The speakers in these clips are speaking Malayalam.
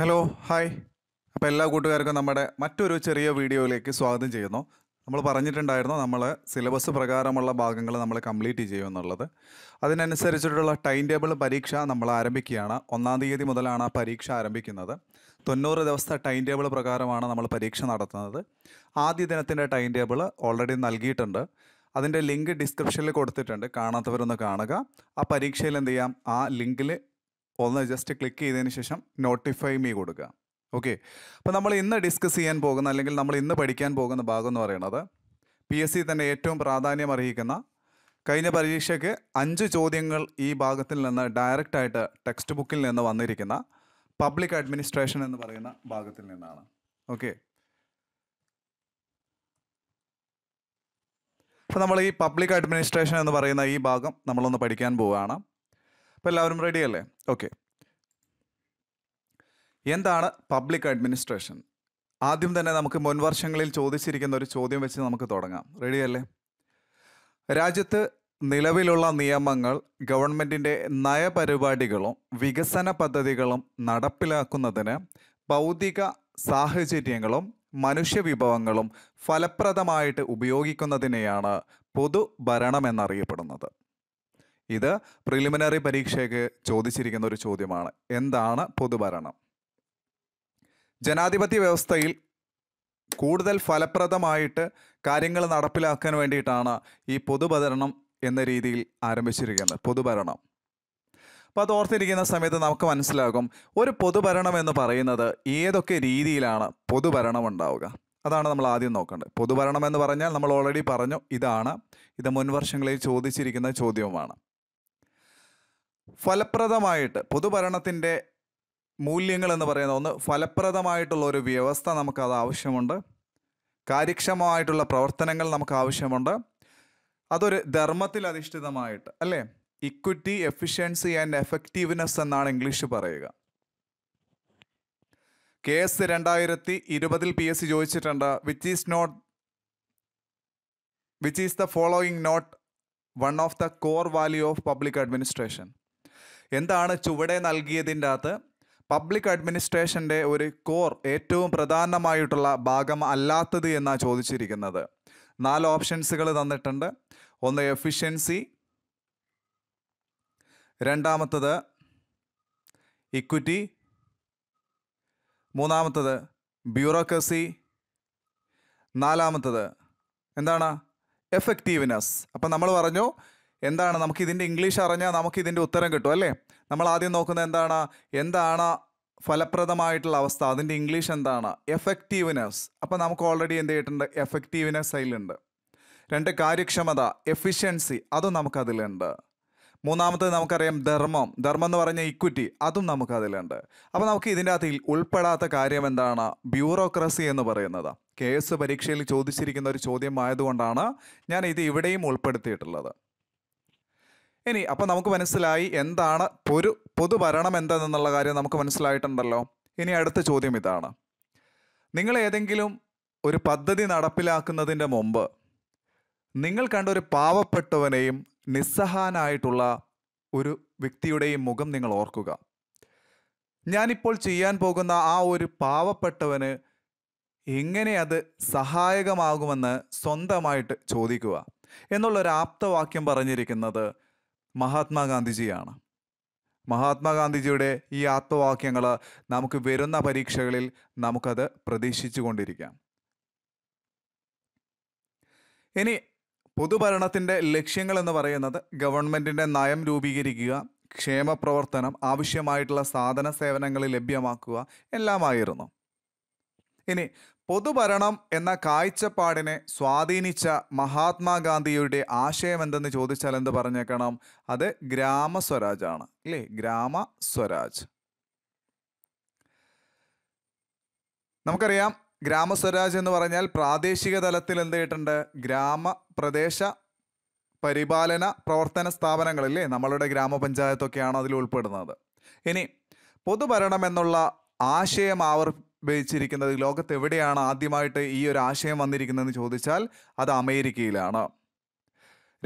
ഹലോ ഹായ് അപ്പോൾ എല്ലാ കൂട്ടുകാർക്കും നമ്മുടെ മറ്റൊരു ചെറിയ വീഡിയോയിലേക്ക് സ്വാഗതം ചെയ്യുന്നു നമ്മൾ പറഞ്ഞിട്ടുണ്ടായിരുന്നു നമ്മൾ സിലബസ് പ്രകാരമുള്ള ഭാഗങ്ങൾ നമ്മൾ കംപ്ലീറ്റ് ചെയ്യുമെന്നുള്ളത് അതിനനുസരിച്ചിട്ടുള്ള ടൈം ടേബിൾ പരീക്ഷ നമ്മൾ ആരംഭിക്കുകയാണ് ഒന്നാം തീയതി മുതലാണ് ആ പരീക്ഷ ആരംഭിക്കുന്നത് തൊണ്ണൂറ് ദിവസത്തെ ടൈം ടേബിൾ പ്രകാരമാണ് നമ്മൾ പരീക്ഷ നടത്തുന്നത് ആദ്യ ദിനത്തിൻ്റെ ടൈം ടേബിൾ ഓൾറെഡി നൽകിയിട്ടുണ്ട് അതിൻ്റെ ലിങ്ക് ഡിസ്ക്രിപ്ഷനിൽ കൊടുത്തിട്ടുണ്ട് കാണാത്തവരൊന്ന് കാണുക ആ പരീക്ഷയിൽ എന്ത് ചെയ്യാം ആ ലിങ്കിൽ ഒന്ന് ജസ്റ്റ് ക്ലിക്ക് ചെയ്തതിന് ശേഷം നോട്ടിഫൈ മീ കൊടുക്കുക ഓക്കെ അപ്പോൾ നമ്മൾ ഇന്ന് ഡിസ്കസ് ചെയ്യാൻ പോകുന്ന അല്ലെങ്കിൽ നമ്മൾ ഇന്ന് പഠിക്കാൻ പോകുന്ന ഭാഗം എന്ന് പറയുന്നത് പി എസ് സി തന്നെ ഏറ്റവും പ്രാധാന്യം അർഹിക്കുന്ന കഴിഞ്ഞ പരീക്ഷയ്ക്ക് അഞ്ച് ചോദ്യങ്ങൾ ഈ ഭാഗത്തിൽ നിന്ന് ഡയറക്റ്റായിട്ട് ടെക്സ്റ്റ് ബുക്കിൽ നിന്ന് വന്നിരിക്കുന്ന പബ്ലിക് അഡ്മിനിസ്ട്രേഷൻ എന്ന് പറയുന്ന ഭാഗത്തിൽ നിന്നാണ് ഓക്കെ അപ്പോൾ നമ്മൾ ഈ പബ്ലിക് അഡ്മിനിസ്ട്രേഷൻ എന്ന് പറയുന്ന ഈ ഭാഗം നമ്മളൊന്ന് പഠിക്കാൻ പോവുകയാണ് അപ്പോൾ എല്ലാവരും റെഡി അല്ലേ ഓക്കെ എന്താണ് പബ്ലിക് അഡ്മിനിസ്ട്രേഷൻ ആദ്യം തന്നെ നമുക്ക് മുൻവർഷങ്ങളിൽ ചോദിച്ചിരിക്കുന്ന ഒരു ചോദ്യം വെച്ച് നമുക്ക് തുടങ്ങാം റെഡിയല്ലേ രാജ്യത്ത് നിലവിലുള്ള നിയമങ്ങൾ ഗവൺമെൻറ്റിൻ്റെ നയപരിപാടികളും വികസന പദ്ധതികളും നടപ്പിലാക്കുന്നതിന് ഭൗതിക സാഹചര്യങ്ങളും മനുഷ്യവിഭവങ്ങളും ഫലപ്രദമായിട്ട് ഉപയോഗിക്കുന്നതിനെയാണ് പൊതുഭരണമെന്നറിയപ്പെടുന്നത് ഇത് പ്രിലിമിനറി പരീക്ഷയ്ക്ക് ചോദിച്ചിരിക്കുന്ന ഒരു ചോദ്യമാണ് എന്താണ് പൊതുഭരണം ജനാധിപത്യ വ്യവസ്ഥയിൽ കൂടുതൽ ഫലപ്രദമായിട്ട് കാര്യങ്ങൾ നടപ്പിലാക്കാൻ വേണ്ടിയിട്ടാണ് ഈ പൊതുഭരണം എന്ന രീതിയിൽ ആരംഭിച്ചിരിക്കുന്നത് പൊതുഭരണം അപ്പോൾ അത് ഓർത്തിരിക്കുന്ന സമയത്ത് നമുക്ക് മനസ്സിലാകും ഒരു പൊതുഭരണം എന്ന് പറയുന്നത് ഏതൊക്കെ രീതിയിലാണ് പൊതുഭരണം ഉണ്ടാവുക അതാണ് നമ്മൾ ആദ്യം നോക്കേണ്ടത് പൊതുഭരണം എന്ന് പറഞ്ഞാൽ നമ്മൾ ഓൾറെഡി പറഞ്ഞു ഇതാണ് ഇത് മുൻവർഷങ്ങളിൽ ചോദിച്ചിരിക്കുന്ന ചോദ്യവുമാണ് ഫലപ്രദമായിട്ട് പൊതുഭരണത്തിൻ്റെ മൂല്യങ്ങൾ എന്ന് പറയുന്ന ഒന്ന് ഫലപ്രദമായിട്ടുള്ള ഒരു വ്യവസ്ഥ നമുക്കത് ആവശ്യമുണ്ട് കാര്യക്ഷമമായിട്ടുള്ള പ്രവർത്തനങ്ങൾ നമുക്ക് ആവശ്യമുണ്ട് അതൊരു ധർമ്മത്തിൽ അധിഷ്ഠിതമായിട്ട് അല്ലേ ഇക്വിറ്റി എഫിഷ്യൻസി ആൻഡ് എഫക്റ്റീവ്നെസ് എന്നാണ് ഇംഗ്ലീഷ് പറയുക കേസ് രണ്ടായിരത്തി ഇരുപതിൽ പി എസ് സി ചോദിച്ചിട്ടുണ്ട് which is not which is the following not one of the core value of public administration എന്താണ് ചുവടെ നൽകിയതിൻ്റെ അകത്ത് പബ്ലിക് അഡ്മിനിസ്ട്രേഷൻ്റെ ഒരു കോർ ഏറ്റവും പ്രധാനമായിട്ടുള്ള ഭാഗം അല്ലാത്തത് എന്നാണ് ചോദിച്ചിരിക്കുന്നത് നാല് ഓപ്ഷൻസുകൾ തന്നിട്ടുണ്ട് ഒന്ന് എഫിഷ്യൻസി രണ്ടാമത്തത് ഇക്വിറ്റി മൂന്നാമത്തത് ബ്യൂറോക്രസി നാലാമത്തത് എന്താണ് എഫക്റ്റീവ്നെസ് അപ്പം നമ്മൾ പറഞ്ഞു എന്താണ് നമുക്ക് ഇതിൻ്റെ ഇംഗ്ലീഷ് അറിഞ്ഞാൽ നമുക്ക് ഇതിൻ്റെ ഉത്തരം കിട്ടും അല്ലേ നമ്മൾ ആദ്യം നോക്കുന്നത് എന്താണ് എന്താണ് ഫലപ്രദമായിട്ടുള്ള അവസ്ഥ അതിൻ്റെ ഇംഗ്ലീഷ് എന്താണ് എഫക്റ്റീവ്നെസ് അപ്പോൾ നമുക്ക് ഓൾറെഡി എന്ത് ചെയ്തിട്ടുണ്ട് എഫക്റ്റീവ്നെസ് അതിലുണ്ട് രണ്ട് കാര്യക്ഷമത എഫിഷ്യൻസി അതും നമുക്കതിലുണ്ട് മൂന്നാമത്തേത് നമുക്കറിയാം ധർമ്മം ധർമ്മം എന്ന് പറഞ്ഞ ഇക്വിറ്റി അതും നമുക്കതിലുണ്ട് അപ്പോൾ നമുക്ക് ഇതിൻ്റെ അകത്ത് ഉൾപ്പെടാത്ത കാര്യം എന്താണ് ബ്യൂറോക്രസി എന്ന് പറയുന്നത് കേസ് പരീക്ഷയിൽ ചോദിച്ചിരിക്കുന്ന ഒരു ചോദ്യമായതുകൊണ്ടാണ് ഞാൻ ഇത് ഇവിടെയും ഉൾപ്പെടുത്തിയിട്ടുള്ളത് ഇനി അപ്പോൾ നമുക്ക് മനസ്സിലായി എന്താണ് പൊരു പൊതുഭരണം എന്തെന്നുള്ള കാര്യം നമുക്ക് മനസ്സിലായിട്ടുണ്ടല്ലോ ഇനി അടുത്ത ചോദ്യം ഇതാണ് നിങ്ങൾ ഏതെങ്കിലും ഒരു പദ്ധതി നടപ്പിലാക്കുന്നതിൻ്റെ മുമ്പ് നിങ്ങൾ കണ്ട ഒരു പാവപ്പെട്ടവനെയും നിസ്സഹാനായിട്ടുള്ള ഒരു വ്യക്തിയുടെയും മുഖം നിങ്ങൾ ഓർക്കുക ഞാനിപ്പോൾ ചെയ്യാൻ പോകുന്ന ആ ഒരു പാവപ്പെട്ടവന് എങ്ങനെ അത് സഹായകമാകുമെന്ന് സ്വന്തമായിട്ട് ചോദിക്കുക എന്നുള്ളൊരു ആപ്തവാക്യം പറഞ്ഞിരിക്കുന്നത് മഹാത്മാഗാന്ധിജിയാണ് മഹാത്മാഗാന്ധിജിയുടെ ഈ ആത്മവാക്യങ്ങൾ നമുക്ക് വരുന്ന പരീക്ഷകളിൽ നമുക്കത് പ്രതീക്ഷിച്ചു കൊണ്ടിരിക്കാം ഇനി പൊതുഭരണത്തിൻ്റെ ലക്ഷ്യങ്ങൾ എന്ന് പറയുന്നത് ഗവൺമെൻറ്റിൻ്റെ നയം രൂപീകരിക്കുക ക്ഷേമപ്രവർത്തനം ആവശ്യമായിട്ടുള്ള സാധന സേവനങ്ങൾ ലഭ്യമാക്കുക എല്ലാമായിരുന്നു ഇനി പൊതുഭരണം എന്ന കാഴ്ചപ്പാടിനെ സ്വാധീനിച്ച മഹാത്മാഗാന്ധിയുടെ ആശയം എന്തെന്ന് ചോദിച്ചാൽ എന്ത് പറഞ്ഞേക്കണം അത് ഗ്രാമസ്വരാജാണ് അല്ലേ ഗ്രാമ സ്വരാജ് നമുക്കറിയാം ഗ്രാമസ്വരാജ് എന്ന് പറഞ്ഞാൽ പ്രാദേശിക തലത്തിൽ എന്ത് ചെയ്തിട്ടുണ്ട് ഗ്രാമപ്രദേശ പരിപാലന പ്രവർത്തന അല്ലേ നമ്മളുടെ ഗ്രാമപഞ്ചായത്തൊക്കെയാണ് അതിൽ ഉൾപ്പെടുന്നത് ഇനി പൊതുഭരണം എന്നുള്ള ആശയം ആവർ വെച്ചിരിക്കുന്നത് ലോകത്ത് എവിടെയാണ് ആദ്യമായിട്ട് ഈ ഒരു ആശയം വന്നിരിക്കുന്നതെന്ന് ചോദിച്ചാൽ അത് അമേരിക്കയിലാണ്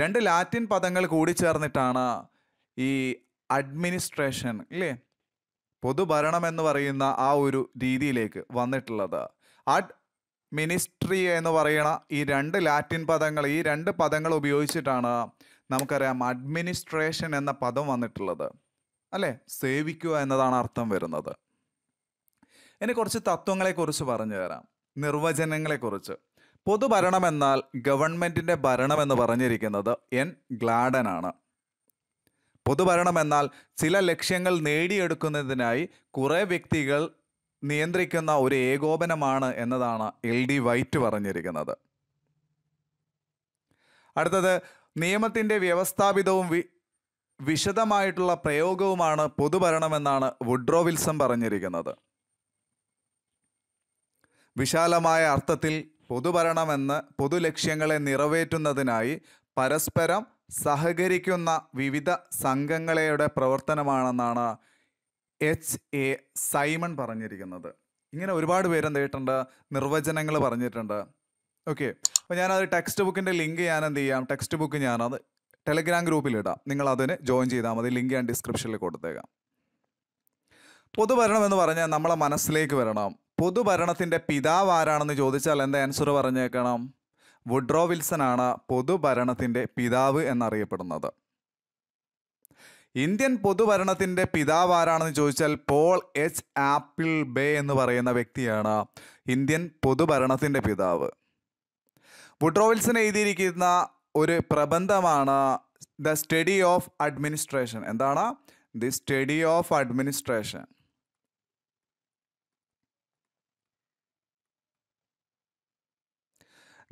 രണ്ട് ലാറ്റിൻ പദങ്ങൾ ചേർന്നിട്ടാണ് ഈ അഡ്മിനിസ്ട്രേഷൻ അല്ലേ പൊതുഭരണം എന്ന് പറയുന്ന ആ ഒരു രീതിയിലേക്ക് വന്നിട്ടുള്ളത് അഡ് മിനിസ്ട്രി എന്ന് പറയുന്ന ഈ രണ്ട് ലാറ്റിൻ പദങ്ങൾ ഈ രണ്ട് പദങ്ങൾ ഉപയോഗിച്ചിട്ടാണ് നമുക്കറിയാം അഡ്മിനിസ്ട്രേഷൻ എന്ന പദം വന്നിട്ടുള്ളത് അല്ലേ സേവിക്കുക എന്നതാണ് അർത്ഥം വരുന്നത് ഇനി കുറച്ച് തത്വങ്ങളെക്കുറിച്ച് പറഞ്ഞു തരാം നിർവചനങ്ങളെക്കുറിച്ച് പൊതുഭരണം എന്നാൽ ഗവൺമെൻറ്റിൻ്റെ ഭരണം എന്ന് പറഞ്ഞിരിക്കുന്നത് എൻ ഗ്ലാഡനാണ് പൊതുഭരണം എന്നാൽ ചില ലക്ഷ്യങ്ങൾ നേടിയെടുക്കുന്നതിനായി കുറേ വ്യക്തികൾ നിയന്ത്രിക്കുന്ന ഒരു ഏകോപനമാണ് എന്നതാണ് എൽ ഡി വൈറ്റ് പറഞ്ഞിരിക്കുന്നത് അടുത്തത് നിയമത്തിൻ്റെ വ്യവസ്ഥാപിതവും വി വിശദമായിട്ടുള്ള പ്രയോഗവുമാണ് പൊതുഭരണമെന്നാണ് വുഡ്രോ വിൽസൺ പറഞ്ഞിരിക്കുന്നത് വിശാലമായ അർത്ഥത്തിൽ പൊതുഭരണമെന്ന് പൊതുലക്ഷ്യങ്ങളെ നിറവേറ്റുന്നതിനായി പരസ്പരം സഹകരിക്കുന്ന വിവിധ സംഘങ്ങളുടെ പ്രവർത്തനമാണെന്നാണ് എച്ച് എ സൈമൺ പറഞ്ഞിരിക്കുന്നത് ഇങ്ങനെ ഒരുപാട് പേര് എന്ത് ചെയ്തിട്ടുണ്ട് നിർവചനങ്ങൾ പറഞ്ഞിട്ടുണ്ട് ഓക്കെ അപ്പോൾ ഞാനത് ടെക്സ്റ്റ് ബുക്കിൻ്റെ ലിങ്ക് ഞാൻ എന്ത് ചെയ്യാം ടെക്സ്റ്റ് ബുക്ക് ഞാനത് ടെലഗ്രാം ഗ്രൂപ്പിലിടാം നിങ്ങൾ അതിന് ജോയിൻ ചെയ്താൽ മതി ലിങ്ക് ഞാൻ ഡിസ്ക്രിപ്ഷനിൽ കൊടുത്തേക്കാം പൊതുഭരണം എന്ന് പറഞ്ഞാൽ നമ്മളെ മനസ്സിലേക്ക് വരണം പൊതുഭരണത്തിൻ്റെ പിതാവ് ആരാണെന്ന് ചോദിച്ചാൽ എന്താ ആൻസർ പറഞ്ഞേക്കണം വുഡ്രോ വിൽസൺ ആണ് പൊതുഭരണത്തിൻ്റെ പിതാവ് എന്നറിയപ്പെടുന്നത് ഇന്ത്യൻ പൊതുഭരണത്തിൻ്റെ പിതാവ് ആരാണെന്ന് ചോദിച്ചാൽ പോൾ എച്ച് ആപ്പിൾ ബേ എന്ന് പറയുന്ന വ്യക്തിയാണ് ഇന്ത്യൻ പൊതുഭരണത്തിൻ്റെ പിതാവ് വുഡ്രോ വിൽസൺ എഴുതിയിരിക്കുന്ന ഒരു പ്രബന്ധമാണ് ദ സ്റ്റഡി ഓഫ് അഡ്മിനിസ്ട്രേഷൻ എന്താണ് the study of administration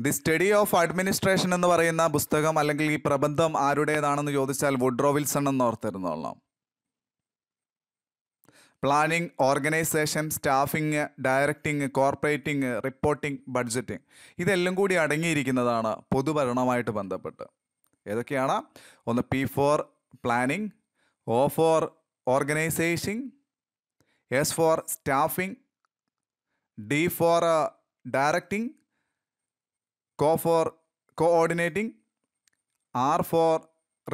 the study of administration എന്ന് പറയുന്ന പുസ്തകം അല്ലെങ്കിൽ ഈ പ്രബന്ധം ആരുടേതാണെന്ന് ചോദിച്ചാൽ വുഡ്രോ വിൽസൺ എന്ന് ഓർത്തിരുന്നോളാം planning organisation staffing directing cooperating reporting budgeting ഇതെല്ലാം കൂടി അടങ്ങിയിരിക്കുന്നതാണ് പൊതുഭരണവുമായിട്ട് ബന്ധപ്പെട്ട് ഏതൊക്കെയാണ് ഒന്ന് P for planning O for organising S for staffing D for directing co for coordinating R for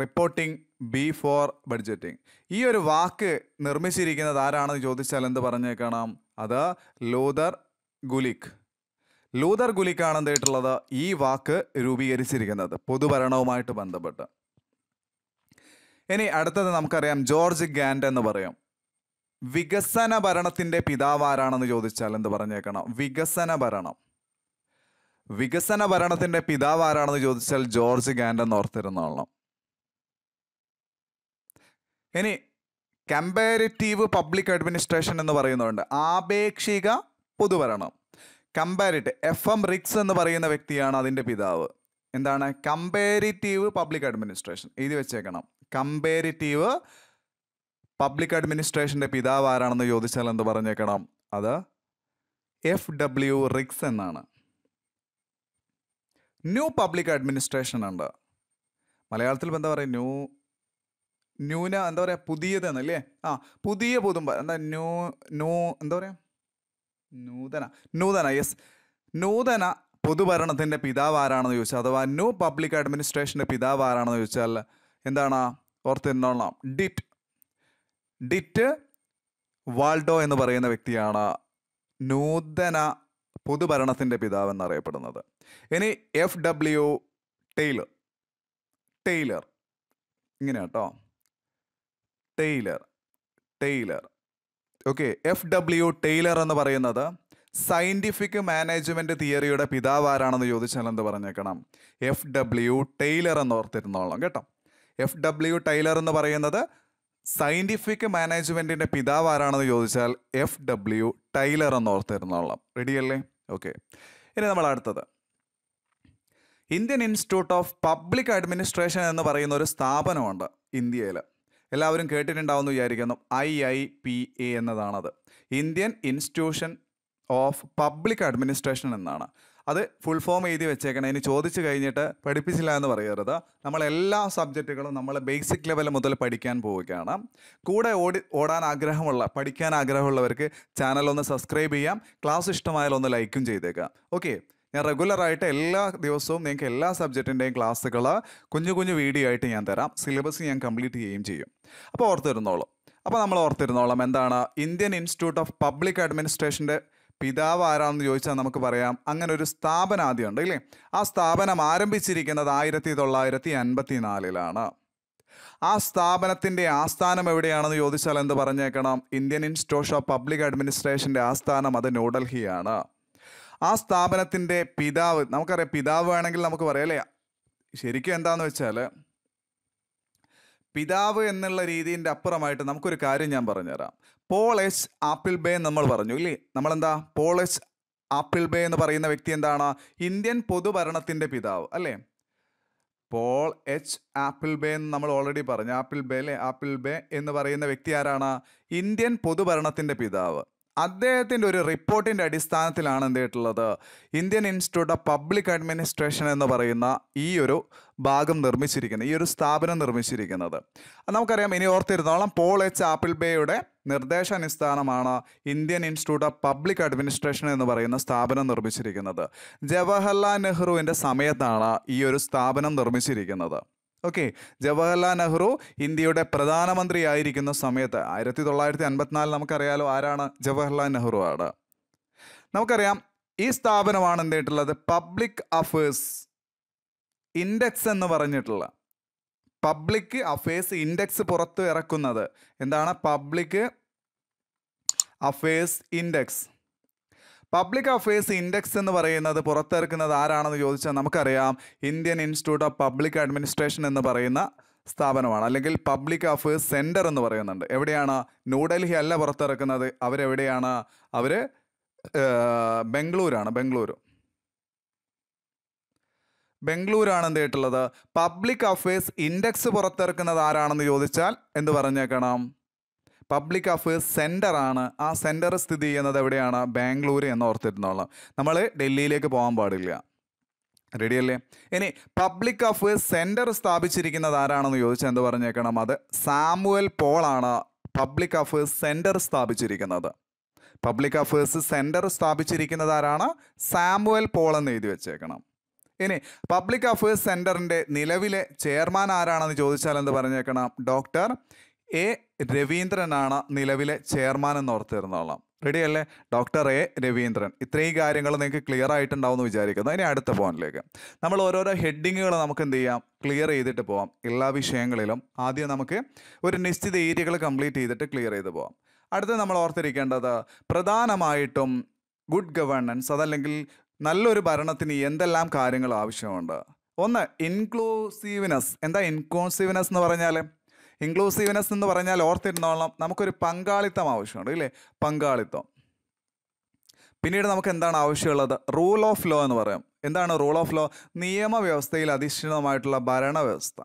reporting B for budgeting ഈ ഒരു വാക്ക് നിർമ്മിച്ചിരിക്കുന്നത് ആരാണെന്ന് ചോദിച്ചാൽ എന്ത് പറഞ്ഞേക്കണം അത് ലൂതർ ഗുലിക് ലൂതർ ഗുലിക്കാണ് എന്തായിട്ടുള്ളത് ഈ വാക്ക് രൂപീകരിച്ചിരിക്കുന്നത് പൊതുഭരണവുമായിട്ട് ബന്ധപ്പെട്ട് ഇനി അടുത്തത് നമുക്കറിയാം ജോർജ് ഗാൻഡ് എന്ന് പറയും വികസന ഭരണത്തിൻ്റെ പിതാവ് ആരാണെന്ന് ചോദിച്ചാൽ എന്ത് പറഞ്ഞേക്കണം വികസന ഭരണം വികസന ഭരണത്തിന്റെ പിതാവ് ആരാണെന്ന് ചോദിച്ചാൽ ജോർജ് ഗാൻഡൻ ഓർത്തിരുന്നോളണം ഇനി കമ്പാരിറ്റീവ് പബ്ലിക് അഡ്മിനിസ്ട്രേഷൻ എന്ന് പറയുന്നുണ്ട് ആപേക്ഷിക പൊതുഭരണം കമ്പാരിറ്റീവ് എഫ് എം റിക്സ് എന്ന് പറയുന്ന വ്യക്തിയാണ് അതിൻ്റെ പിതാവ് എന്താണ് കമ്പാരിറ്റീവ് പബ്ലിക് അഡ്മിനിസ്ട്രേഷൻ എഴുതി വെച്ചേക്കണം കമ്പാരിറ്റീവ് പബ്ലിക് അഡ്മിനിസ്ട്രേഷൻ്റെ പിതാവ് ആരാണെന്ന് ചോദിച്ചാൽ എന്ത് പറഞ്ഞേക്കണം അത് എഫ് ഡബ്ല്യു റിക്സ് എന്നാണ് ന്യൂ പബ്ലിക് അഡ്മിനിസ്ട്രേഷൻ ഉണ്ട് മലയാളത്തിൽ എന്താ പറയുക ന്യൂ ന്യൂന എന്താ പറയുക പുതിയതെന്നല്ലേ ആ പുതിയ പുതുമ്പ എന്താ ന്യൂ ന്യൂ എന്താ പറയുക നൂതന നൂതന യെസ് നൂതന പൊതുഭരണത്തിൻ്റെ പിതാവ് ആരാണെന്ന് ചോദിച്ചാൽ അഥവാ ന്യൂ പബ്ലിക് അഡ്മിനിസ്ട്രേഷൻ്റെ പിതാവ് ആരാണെന്ന് ചോദിച്ചാൽ എന്താണ് ഓർത്തിരുന്നോളാം ഡിറ്റ് ഡിറ്റ് വാൾഡോ എന്ന് പറയുന്ന വ്യക്തിയാണ് നൂതന പൊതുഭരണത്തിൻ്റെ എന്നറിയപ്പെടുന്നത് ഇനി എഫ് ഡബ്ല്യു ടെയ്ലർ ടെയ്ലർ ഇങ്ങനെ കേട്ടോ Taylor Taylor okay F W Taylor എന്ന് പറയുന്നത് സയൻറ്റിഫിക് മാനേജ്മെൻറ്റ് തിയറിയുടെ പിതാവ് ആരാണെന്ന് ചോദിച്ചാൽ എന്ത് പറഞ്ഞേക്കണം എഫ് ഡബ്ല്യു ടെയ്ലർ എന്ന് ഓർത്തിരുന്നോളാം കേട്ടോ എഫ് ഡബ്ല്യു ടൈലർ എന്ന് പറയുന്നത് സയൻറ്റിഫിക് മാനേജ്മെൻറ്റിൻ്റെ പിതാവ് ആരാണെന്ന് ചോദിച്ചാൽ എഫ് ഡബ്ല്യു ടൈലർ എന്ന് ഓർത്തിരുന്നോളാം റെഡിയല്ലേ ഓക്കെ ഇനി നമ്മൾ അടുത്തത് Indian institute of public administration എന്ന് പറയുന്ന ഒരു സ്ഥാപനമുണ്ട് ഇന്ത്യയിൽ എല്ലാവരും കേട്ടിട്ടുണ്ടാവുമെന്ന് വിചാരിക്കുന്നു ഐ ഐ പി എ എന്നതാണത് Indian institution of public administration എന്നാണ് അത് ഫുൾ ഫോം എഴുതി വെച്ചേക്കണം ഇനി ചോദിച്ചു കഴിഞ്ഞിട്ട് പഠിപ്പിച്ചില്ല എന്ന് പറയരുത് നമ്മൾ എല്ലാ സബ്ജക്റ്റുകളും നമ്മൾ ബേസിക് ലെവൽ മുതൽ പഠിക്കാൻ പോവുകയാണ് കൂടെ ഓടി ഓടാൻ ആഗ്രഹമുള്ള പഠിക്കാൻ ആഗ്രഹമുള്ളവർക്ക് ചാനൽ ഒന്ന് സബ്സ്ക്രൈബ് ചെയ്യാം ക്ലാസ് ഇഷ്ടമായാൽ ഒന്ന് ലൈക്കും ചെയ്തേക്കാം ഓക്കെ ഞാൻ റെഗുലറായിട്ട് എല്ലാ ദിവസവും നിങ്ങൾക്ക് എല്ലാ സബ്ജക്റ്റിൻ്റെയും ക്ലാസ്സുകൾ കുഞ്ഞു കുഞ്ഞു വീഡിയോ ആയിട്ട് ഞാൻ തരാം സിലബസ് ഞാൻ കംപ്ലീറ്റ് ചെയ്യുകയും ചെയ്യും അപ്പോൾ ഓർത്തിരുന്നോളൂ അപ്പോൾ നമ്മൾ ഓർത്തിരുന്നോളാം എന്താണ് ഇന്ത്യൻ ഇൻസ്റ്റിറ്റ്യൂട്ട് ഓഫ് പബ്ലിക് അഡ്മിനിസ്ട്രേഷൻ്റെ പിതാവ് ആരാണെന്ന് ചോദിച്ചാൽ നമുക്ക് പറയാം അങ്ങനെ ഒരു സ്ഥാപനം ആദ്യമുണ്ട് അല്ലേ ആ സ്ഥാപനം ആരംഭിച്ചിരിക്കുന്നത് ആയിരത്തി തൊള്ളായിരത്തി അൻപത്തി നാലിലാണ് ആ സ്ഥാപനത്തിൻ്റെ ആസ്ഥാനം എവിടെയാണെന്ന് ചോദിച്ചാൽ എന്ത് പറഞ്ഞേക്കണം ഇന്ത്യൻ ഇൻസ്റ്റിറ്റ്യൂഷൻ ഓഫ് പബ്ലിക് അഡ്മിനിസ്ട്രേഷൻ്റെ ആസ്ഥാനം അത് ന്യൂഡൽഹിയാണ് ആ സ്ഥാപനത്തിൻ്റെ പിതാവ് നമുക്കറിയാം പിതാവ് വേണമെങ്കിൽ നമുക്ക് പറയാം അല്ലേ ശരിക്കും എന്താണെന്ന് വെച്ചാൽ പിതാവ് എന്നുള്ള രീതിൻ്റെ അപ്പുറമായിട്ട് നമുക്കൊരു കാര്യം ഞാൻ പറഞ്ഞുതരാം പോൾ എസ് ആപ്പിൾ ബേ നമ്മൾ പറഞ്ഞു ഇല്ലേ നമ്മളെന്താ പോൾ എസ് ആപ്പിൾ ബേ എന്ന് പറയുന്ന വ്യക്തി എന്താണ് ഇന്ത്യൻ പൊതുഭരണത്തിൻ്റെ പിതാവ് അല്ലേ പോൾ എച്ച് ആപ്പിൾ ബേ എന്ന് നമ്മൾ ഓൾറെഡി പറഞ്ഞു ആപ്പിൾ ബേ അല്ലേ ആപ്പിൾ ബേ എന്ന് പറയുന്ന വ്യക്തി ആരാണ് ഇന്ത്യൻ പൊതുഭരണത്തിൻ്റെ പിതാവ് അദ്ദേഹത്തിൻ്റെ ഒരു റിപ്പോർട്ടിൻ്റെ അടിസ്ഥാനത്തിലാണ് എന്തായിട്ടുള്ളത് Indian institute of public administration എന്ന് പറയുന്ന ഈ ഒരു ഭാഗം നിർമ്മിച്ചിരിക്കുന്നത് ഈ ഒരു സ്ഥാപനം നിർമ്മിച്ചിരിക്കുന്നത് നമുക്കറിയാം ഇനി ഓർത്തിരുന്നോളം പോൾ എച്ച് ആപ്പിൾ ബേയുടെ നിർദ്ദേശാനുഷ്ഠാനമാണ് Indian institute of public administration എന്ന് പറയുന്ന സ്ഥാപനം നിർമ്മിച്ചിരിക്കുന്നത് ജവഹർലാൽ നെഹ്റുവിൻ്റെ സമയത്താണ് ഈ ഒരു സ്ഥാപനം നിർമ്മിച്ചിരിക്കുന്നത് ഓക്കെ ജവഹർലാൽ നെഹ്റു ഇന്ത്യയുടെ പ്രധാനമന്ത്രി ആയിരിക്കുന്ന സമയത്ത് ആയിരത്തി തൊള്ളായിരത്തി അൻപത്തിനാലിൽ നമുക്കറിയാലോ ആരാണ് ജവഹർലാൽ നെഹ്റു ആണ് നമുക്കറിയാം ഈ സ്ഥാപനമാണ് എന്തായിട്ടുള്ളത് പബ്ലിക് അഫേഴ്സ് ഇൻഡെക്സ് എന്ന് പറഞ്ഞിട്ടുള്ള പബ്ലിക് അഫയേഴ്സ് ഇൻഡെക്സ് പുറത്തു ഇറക്കുന്നത് എന്താണ് public affairs index public affairs index എന്ന് പറയുന്നത് പുറത്തിറക്കുന്നത് ആരാണെന്ന് ചോദിച്ചാൽ നമുക്കറിയാം Indian institute of public administration എന്ന് പറയുന്ന സ്ഥാപനമാണ് അല്ലെങ്കിൽ പബ്ലിക് അഫയേഴ്സ് സെൻറ്റർ എന്ന് പറയുന്നുണ്ട് എവിടെയാണ് ന്യൂഡൽഹി അല്ല പുറത്തിറക്കുന്നത് അവരെവിടെയാണ് അവർ ബംഗളൂരാണ് ബംഗളൂരു ബംഗളൂരാണ് എന്തായിട്ടുള്ളത് പബ്ലിക് അഫയേഴ്സ് ഇൻഡെക്സ് പുറത്തിറക്കുന്നത് ആരാണെന്ന് ചോദിച്ചാൽ എന്ത് പറഞ്ഞേക്കണം പബ്ലിക് അഫയേഴ്സ് ആണ് ആ സെൻറ്റർ സ്ഥിതി ചെയ്യുന്നത് എവിടെയാണ് ബാംഗ്ലൂർ എന്ന് ഓർത്തിരുന്നോളാം നമ്മൾ ഡൽഹിയിലേക്ക് പോകാൻ പാടില്ല റെഡിയല്ലേ ഇനി പബ്ലിക് അഫേഴ്സ് സെൻറ്റർ സ്ഥാപിച്ചിരിക്കുന്നത് ആരാണെന്ന് ചോദിച്ചാൽ എന്ത് പറഞ്ഞേക്കണം അത് സാമുവൽ പോളാണ് പബ്ലിക് അഫേഴ്സ് സെൻറ്റർ സ്ഥാപിച്ചിരിക്കുന്നത് പബ്ലിക് അഫേഴ്സ് സെൻറ്റർ സ്ഥാപിച്ചിരിക്കുന്നത് ആരാണ് സാമുവൽ പോൾ എന്ന് എഴുതി വെച്ചേക്കണം ഇനി പബ്ലിക് അഫേഴ്സ് സെൻറ്ററിൻ്റെ നിലവിലെ ചെയർമാൻ ആരാണെന്ന് ചോദിച്ചാൽ എന്ത് പറഞ്ഞേക്കണം ഡോക്ടർ എ രവീന്ദ്രനാണ് നിലവിലെ ചെയർമാൻ എന്ന് ഓർത്തിരുന്നോളാം റെഡിയല്ലേ ഡോക്ടർ എ രവീന്ദ്രൻ ഇത്രയും കാര്യങ്ങൾ നിങ്ങൾക്ക് ക്ലിയർ ആയിട്ടുണ്ടാവും എന്ന് വിചാരിക്കുന്നു ഇനി അടുത്ത പോയിന്റിലേക്ക് നമ്മൾ ഓരോരോ ഹെഡിങ്ങുകൾ നമുക്ക് എന്ത് ചെയ്യാം ക്ലിയർ ചെയ്തിട്ട് പോവാം എല്ലാ വിഷയങ്ങളിലും ആദ്യം നമുക്ക് ഒരു നിശ്ചിത ഏരിയകൾ കംപ്ലീറ്റ് ചെയ്തിട്ട് ക്ലിയർ ചെയ്ത് പോവാം അടുത്ത നമ്മൾ ഓർത്തിരിക്കേണ്ടത് പ്രധാനമായിട്ടും ഗുഡ് ഗവേണൻസ് അതല്ലെങ്കിൽ നല്ലൊരു ഭരണത്തിന് എന്തെല്ലാം കാര്യങ്ങൾ ആവശ്യമുണ്ട് ഒന്ന് ഇൻക്ലൂസീവ്നെസ് എന്താ ഇൻക്ലൂസീവ്നെസ് എന്ന് പറഞ്ഞാൽ ഇൻക്ലൂസീവ്നെസ് എന്ന് പറഞ്ഞാൽ ഓർത്തിരുന്നോളം നമുക്കൊരു പങ്കാളിത്തം ആവശ്യമുണ്ട് ഇല്ലേ പങ്കാളിത്തം പിന്നീട് നമുക്ക് എന്താണ് ആവശ്യമുള്ളത് റൂൾ ഓഫ് ലോ എന്ന് പറയാം എന്താണ് റൂൾ ഓഫ് ലോ നിയമവ്യവസ്ഥയിൽ അധിഷ്ഠിതമായിട്ടുള്ള ഭരണവ്യവസ്ഥ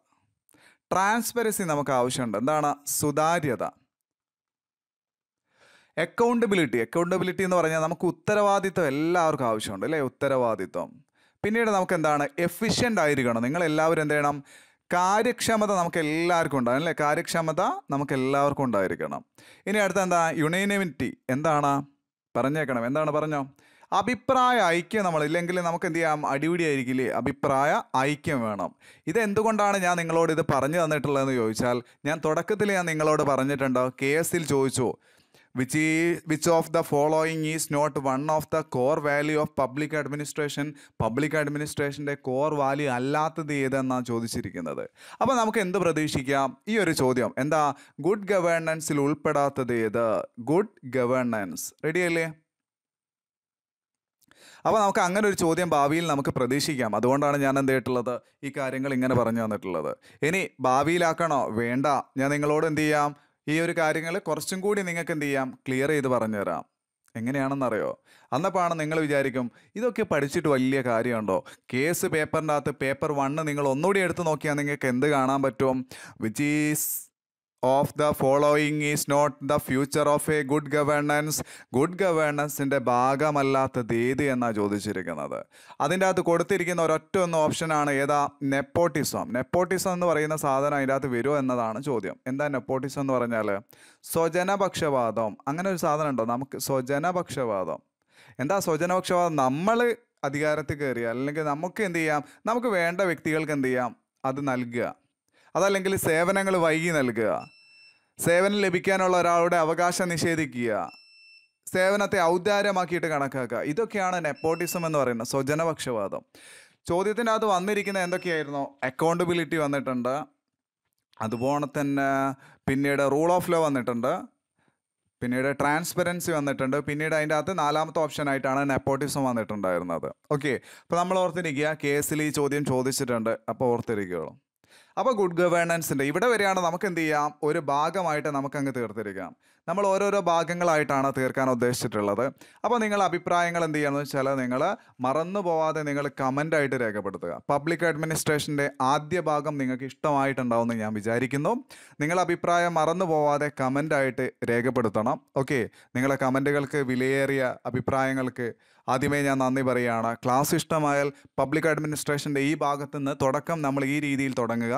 ട്രാൻസ്പെറൻസി നമുക്ക് ആവശ്യമുണ്ട് എന്താണ് സുതാര്യത അക്കൗണ്ടബിലിറ്റി അക്കൗണ്ടബിലിറ്റി എന്ന് പറഞ്ഞാൽ നമുക്ക് ഉത്തരവാദിത്വം എല്ലാവർക്കും ആവശ്യമുണ്ട് അല്ലേ ഉത്തരവാദിത്വം പിന്നീട് നമുക്ക് എന്താണ് എഫിഷ്യൻ്റ് ആയിരിക്കണം നിങ്ങൾ എല്ലാവരും എന്ത് ചെയ്യണം കാര്യക്ഷമത നമുക്ക് എല്ലാവർക്കും ഉണ്ടാകും അല്ലേ കാര്യക്ഷമത നമുക്ക് എല്ലാവർക്കും ഉണ്ടായിരിക്കണം ഇനി അടുത്ത എന്താ യുണൈനിമിറ്റി എന്താണ് പറഞ്ഞേക്കണം എന്താണ് പറഞ്ഞോ അഭിപ്രായ ഐക്യം നമ്മൾ ഇല്ലെങ്കിൽ നമുക്ക് എന്ത് ചെയ്യാം അടിപിടിയായിരിക്കില്ലേ അഭിപ്രായ ഐക്യം വേണം ഇതെന്തുകൊണ്ടാണ് ഞാൻ നിങ്ങളോട് ഇത് പറഞ്ഞു തന്നിട്ടുള്ളതെന്ന് ചോദിച്ചാൽ ഞാൻ തുടക്കത്തിൽ ഞാൻ നിങ്ങളോട് പറഞ്ഞിട്ടുണ്ടോ എസിൽ ചോദിച്ചോ which, ഈ which of the following is not one of the core value of public administration public അഡ്മിനിസ്ട്രേഷൻ്റെ കോർ വാല്യൂ അല്ലാത്തത് ഏതെന്നാണ് ചോദിച്ചിരിക്കുന്നത് അപ്പോൾ നമുക്ക് എന്ത് പ്രതീക്ഷിക്കാം ഈ ഒരു ചോദ്യം എന്താ ഗുഡ് ഗവേണൻസിൽ ഉൾപ്പെടാത്തത് ഏത് ഗുഡ് ഗവേണൻസ് റെഡിയല്ലേ അപ്പോൾ നമുക്ക് അങ്ങനെ ഒരു ചോദ്യം ഭാവിയിൽ നമുക്ക് പ്രതീക്ഷിക്കാം അതുകൊണ്ടാണ് ഞാൻ എന്ത് ചെയ്തിട്ടുള്ളത് ഈ കാര്യങ്ങൾ ഇങ്ങനെ പറഞ്ഞു തന്നിട്ടുള്ളത് ഇനി ഭാവിയിലാക്കണോ വേണ്ട ഞാൻ നിങ്ങളോട് എന്ത് ചെയ്യാം ഈ ഒരു കാര്യങ്ങൾ കുറച്ചും കൂടി നിങ്ങൾക്ക് എന്ത് ചെയ്യാം ക്ലിയർ ചെയ്ത് പറഞ്ഞുതരാം എങ്ങനെയാണെന്നറിയോ അന്നപ്പോഴാണ് നിങ്ങൾ വിചാരിക്കും ഇതൊക്കെ പഠിച്ചിട്ട് വലിയ കാര്യമുണ്ടോ കേസ് പേപ്പറിൻ്റെ അകത്ത് പേപ്പർ വണ്ണ് നിങ്ങൾ ഒന്നുകൂടി എടുത്ത് നോക്കിയാൽ നിങ്ങൾക്ക് എന്ത് കാണാൻ പറ്റും which is of the following is not the future of a good governance good ഗവേണൻസിൻ്റെ ഭാഗമല്ലാത്തത് ഏത് എന്നാണ് ചോദിച്ചിരിക്കുന്നത് അതിൻ്റെ അകത്ത് കൊടുത്തിരിക്കുന്ന ഒരൊറ്റ ഒന്ന് ഓപ്ഷനാണ് ഏതാ നെപ്പോട്ടിസം നെപ്പോട്ടിസം എന്ന് പറയുന്ന സാധനം അതിൻ്റെ അകത്ത് വരുമോ എന്നതാണ് ചോദ്യം എന്താ നെപ്പോട്ടിസം എന്ന് പറഞ്ഞാൽ സ്വജനപക്ഷപാതം അങ്ങനെ ഒരു സാധനം ഉണ്ടോ നമുക്ക് സ്വജനപക്ഷപാതം എന്താ സ്വജനപക്ഷപാതം നമ്മൾ അധികാരത്തിൽ കയറിയ അല്ലെങ്കിൽ നമുക്ക് എന്ത് ചെയ്യാം നമുക്ക് വേണ്ട വ്യക്തികൾക്ക് എന്ത് ചെയ്യാം അത് നൽകുക അതല്ലെങ്കിൽ സേവനങ്ങൾ വൈകി നൽകുക സേവനം ലഭിക്കാനുള്ള ഒരാളുടെ അവകാശം നിഷേധിക്കുക സേവനത്തെ ഔദാര്യമാക്കിയിട്ട് കണക്കാക്കുക ഇതൊക്കെയാണ് നെപ്പോട്ടിസം എന്ന് പറയുന്നത് സ്വജനപക്ഷവാദം ചോദ്യത്തിൻ്റെ അകത്ത് വന്നിരിക്കുന്ന എന്തൊക്കെയായിരുന്നു അക്കൗണ്ടബിലിറ്റി വന്നിട്ടുണ്ട് അതുപോലെ തന്നെ പിന്നീട് റൂൾ ഓഫ് ലോ വന്നിട്ടുണ്ട് പിന്നീട് ട്രാൻസ്പെറൻസി വന്നിട്ടുണ്ട് പിന്നീട് അതിൻ്റെ അകത്ത് നാലാമത്തെ ഓപ്ഷനായിട്ടാണ് നെപ്പോട്ടിസം വന്നിട്ടുണ്ടായിരുന്നത് ഓക്കെ അപ്പോൾ നമ്മൾ ഓർത്തിരിക്കുക കേസിൽ ഈ ചോദ്യം ചോദിച്ചിട്ടുണ്ട് അപ്പോൾ ഓർത്തിരിക്കുകയുള്ളൂ അപ്പോൾ ഗുഡ് ഗവേണൻസിൻ്റെ ഇവിടെ വരെയാണ് നമുക്ക് എന്ത് ചെയ്യാം ഒരു ഭാഗമായിട്ട് നമുക്ക് തീർത്തിരിക്കാം നമ്മൾ ഓരോരോ ഭാഗങ്ങളായിട്ടാണ് തീർക്കാൻ ഉദ്ദേശിച്ചിട്ടുള്ളത് അപ്പോൾ നിങ്ങൾ അഭിപ്രായങ്ങൾ എന്ത് എന്ന് വെച്ചാൽ നിങ്ങൾ മറന്നു പോവാതെ നിങ്ങൾ കമൻ്റായിട്ട് രേഖപ്പെടുത്തുക പബ്ലിക് അഡ്മിനിസ്ട്രേഷൻ്റെ ആദ്യ ഭാഗം നിങ്ങൾക്ക് ഇഷ്ടമായിട്ടുണ്ടാവുമെന്ന് ഞാൻ വിചാരിക്കുന്നു നിങ്ങൾ അഭിപ്രായം മറന്നു പോവാതെ കമൻ്റായിട്ട് രേഖപ്പെടുത്തണം ഓക്കെ നിങ്ങളുടെ കമൻറ്റുകൾക്ക് വിലയേറിയ അഭിപ്രായങ്ങൾക്ക് ആദ്യമേ ഞാൻ നന്ദി പറയുകയാണ് ക്ലാസ് ഇഷ്ടമായാൽ പബ്ലിക് അഡ്മിനിസ്ട്രേഷൻ്റെ ഈ ഭാഗത്തു നിന്ന് തുടക്കം നമ്മൾ ഈ രീതിയിൽ തുടങ്ങുക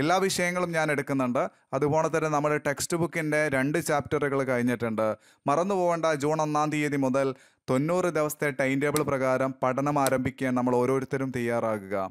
എല്ലാ വിഷയങ്ങളും ഞാൻ എടുക്കുന്നുണ്ട് അതുപോലെ തന്നെ നമ്മുടെ ടെക്സ്റ്റ് ബുക്കിൻ്റെ രണ്ട് ചാപ്റ്ററുകൾ കഴിഞ്ഞിട്ടുണ്ട് മറന്നു പോകേണ്ട ജൂൺ ഒന്നാം തീയതി മുതൽ തൊണ്ണൂറ് ദിവസത്തെ ടൈം ടേബിൾ പ്രകാരം പഠനം ആരംഭിക്കാൻ നമ്മൾ ഓരോരുത്തരും തയ്യാറാകുക